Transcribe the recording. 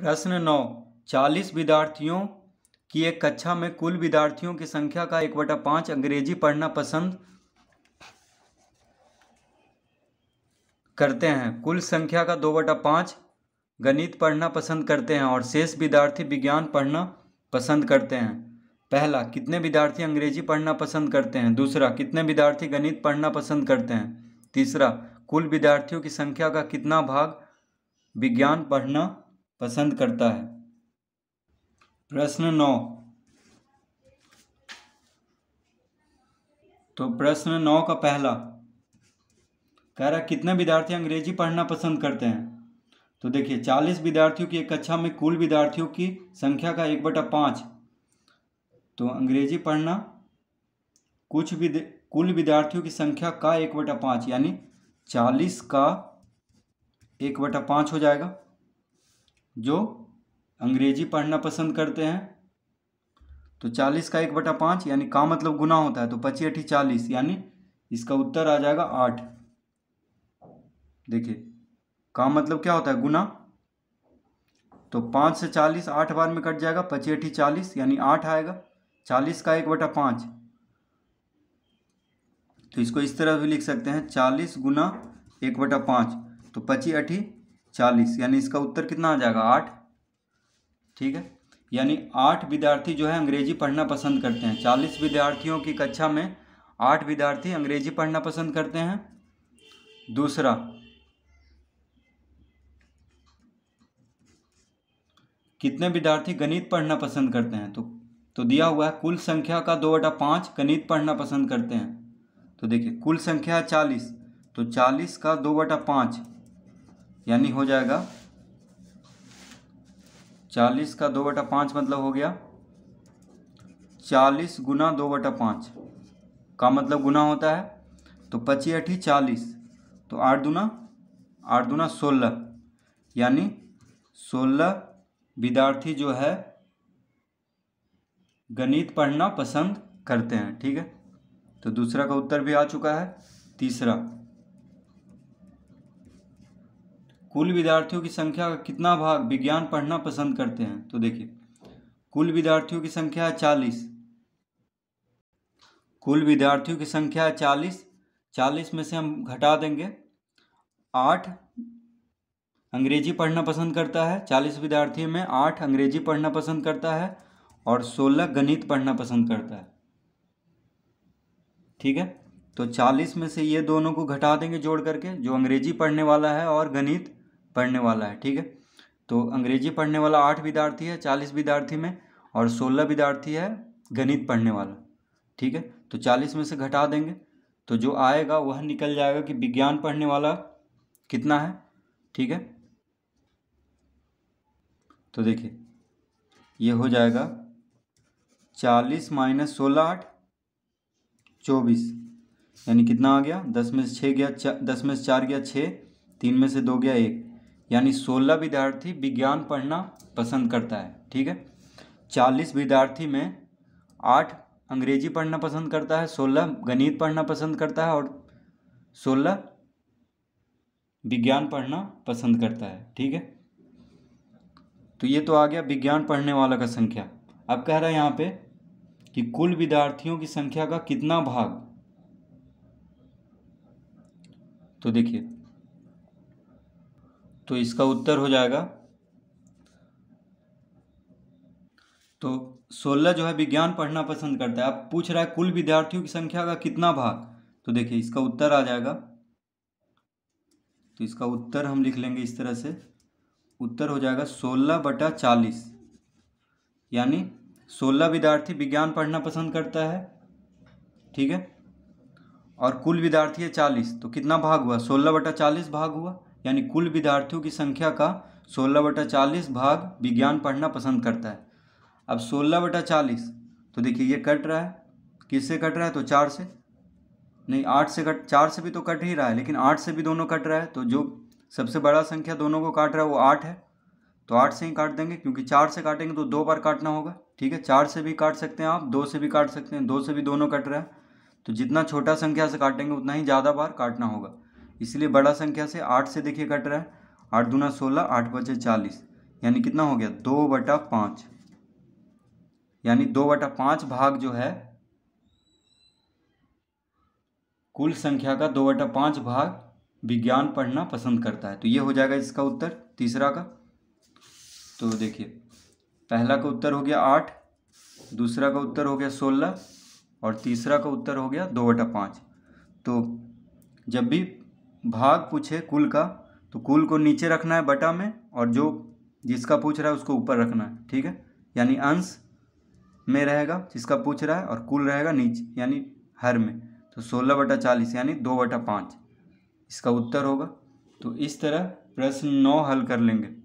प्रश्न नौ चालीस विद्यार्थियों की एक कक्षा में कुल विद्यार्थियों की संख्या का एक बटा पाँच अंग्रेजी पढ़ना पसंद करते हैं कुल संख्या का दो बटा पाँच गणित पढ़ना पसंद करते हैं और शेष विद्यार्थी विज्ञान पढ़ना पसंद करते हैं पहला कितने विद्यार्थी अंग्रेजी पढ़ना पसंद करते हैं दूसरा कितने विद्यार्थी गणित पढ़ना पसंद करते हैं तीसरा कुल विद्यार्थियों की संख्या का कितना भाग विज्ञान पढ़ना पसंद करता है प्रश्न नौ तो प्रश्न नौ का पहला कह रहा कितने विद्यार्थी अंग्रेजी पढ़ना पसंद करते हैं तो देखिए चालीस विद्यार्थियों की एक कक्षा में कुल विद्यार्थियों की संख्या का एक बटा पाँच तो अंग्रेजी पढ़ना कुछ भी कुल विद्यार्थियों की संख्या का एक बटा पाँच यानी चालीस का एक बटा पाँच हो जाएगा जो अंग्रेजी पढ़ना पसंद करते हैं तो चालीस का एक बटा पाँच यानी का मतलब गुना होता है तो पच्चीस अठी चालीस यानी इसका उत्तर आ जाएगा आठ देखिए का मतलब क्या होता है गुना तो पाँच से चालीस आठ बार में कट जाएगा पच्चीस अठी चालीस यानी आठ आएगा चालीस का एक बटा पाँच तो इसको इस तरह भी लिख सकते हैं चालीस गुना एक बटा पाँच तो पच्चीस अठी चालीस यानी इसका उत्तर कितना आ जाएगा आठ ठीक है यानी आठ विद्यार्थी जो है अंग्रेजी पढ़ना पसंद करते हैं चालीस विद्यार्थियों की कक्षा में आठ विद्यार्थी अंग्रेजी पढ़ना पसंद करते हैं दूसरा कितने विद्यार्थी गणित पढ़ना पसंद करते हैं तो तो दिया हुआ है कुल संख्या का दो बटा पाँच गणित पढ़ना पसंद करते हैं तो देखिए कुल संख्या है चालीस तो चालीस का दो बटा पाँच यानी हो जाएगा चालीस का दो बटा पाँच मतलब हो गया चालीस गुना दो बटा पाँच का मतलब गुना होता है तो पच्चीस अठी चालीस तो आठ दुना आठ दुना सोलह यानी सोलह विद्यार्थी जो है गणित पढ़ना पसंद करते हैं ठीक है तो दूसरा का उत्तर भी आ चुका है तीसरा कुल विद्यार्थियों की संख्या का कितना भाग विज्ञान पढ़ना पसंद करते हैं तो देखिए कुल विद्यार्थियों की संख्या है चालीस कुल विद्यार्थियों की संख्या है चालीस चालीस में से हम घटा देंगे आठ अंग्रेजी पढ़ना पसंद करता है चालीस विद्यार्थियों में आठ अंग्रेजी पढ़ना पसंद करता है और सोलह गणित पढ़ना पसंद करता है ठीक है तो चालीस में से ये दोनों को घटा देंगे जोड़ करके जो अंग्रेजी पढ़ने वाला है और गणित पढ़ने वाला है ठीक है तो अंग्रेजी पढ़ने वाला आठ विद्यार्थी है चालीस विद्यार्थी में और सोलह विद्यार्थी है गणित पढ़ने वाला ठीक है तो चालीस में से घटा देंगे तो जो आएगा वह निकल जाएगा कि विज्ञान पढ़ने वाला कितना है ठीक है तो देखिए ये हो जाएगा चालीस माइनस सोलह आठ चौबीस यानी कितना आ गया दस में से छः गया दस में से चार गया छः तीन में से दो गया एक यानी सोलह विद्यार्थी विज्ञान पढ़ना पसंद करता है ठीक है चालीस विद्यार्थी में आठ अंग्रेजी पढ़ना पसंद करता है सोलह गणित पढ़ना पसंद करता है और सोलह विज्ञान पढ़ना पसंद करता है ठीक है तो ये तो आ गया विज्ञान पढ़ने वाला का संख्या अब कह रहा है यहाँ पे कि कुल विद्यार्थियों की संख्या का कितना भाग तो देखिए तो इसका उत्तर हो जाएगा तो सोलह जो है विज्ञान पढ़ना पसंद करता है आप पूछ रहा है कुल विद्यार्थियों की संख्या का कितना भाग तो देखिए इसका उत्तर आ जाएगा तो इसका उत्तर हम लिख लेंगे इस तरह से उत्तर हो जाएगा सोलह बटा चालीस यानी सोलह विद्यार्थी विज्ञान पढ़ना पसंद करता है ठीक है और कुल विद्यार्थी है चालीस तो कितना भाग हुआ सोलह बटा चालीस भाग हुआ यानी कुल विद्यार्थियों की संख्या का सोलह बटा चालीस भाग विज्ञान पढ़ना पसंद करता है अब सोलह बटा चालीस तो देखिए ये कट रहा है किससे कट रहा है तो चार से नहीं आठ से कट चार से भी तो कट ही रहा है लेकिन आठ से भी दोनों कट रहा है तो जो सबसे बड़ा संख्या दोनों को काट रहा है वो आठ है तो आठ से ही काट देंगे क्योंकि चार से काटेंगे तो दो बार काटना होगा ठीक है चार से भी काट सकते हैं आप दो से भी काट सकते हैं दो से भी दोनों कट रहा है तो जितना छोटा संख्या से काटेंगे उतना ही ज़्यादा बार काटना होगा इसलिए बड़ा संख्या से आठ से देखिए कट रहा है आठ दूना सोलह आठ बचे चालीस यानी कितना हो गया दो बटा पाँच यानी दो बटा पाँच भाग जो है कुल संख्या का दो बटा पाँच भाग विज्ञान पढ़ना पसंद करता है तो ये हो जाएगा इसका उत्तर तीसरा का तो देखिए पहला का उत्तर हो गया आठ दूसरा का उत्तर हो गया सोलह और तीसरा का उत्तर हो गया दो बटा पाँच तो जब भी भाग पूछे कुल का तो कुल को नीचे रखना है बटा में और जो जिसका पूछ रहा है उसको ऊपर रखना है ठीक है यानी अंश में रहेगा जिसका पूछ रहा है और कुल रहेगा नीचे यानी हर में तो सोलह बटा चालीस यानी दो बटा पाँच इसका उत्तर होगा तो इस तरह प्रश्न नौ हल कर लेंगे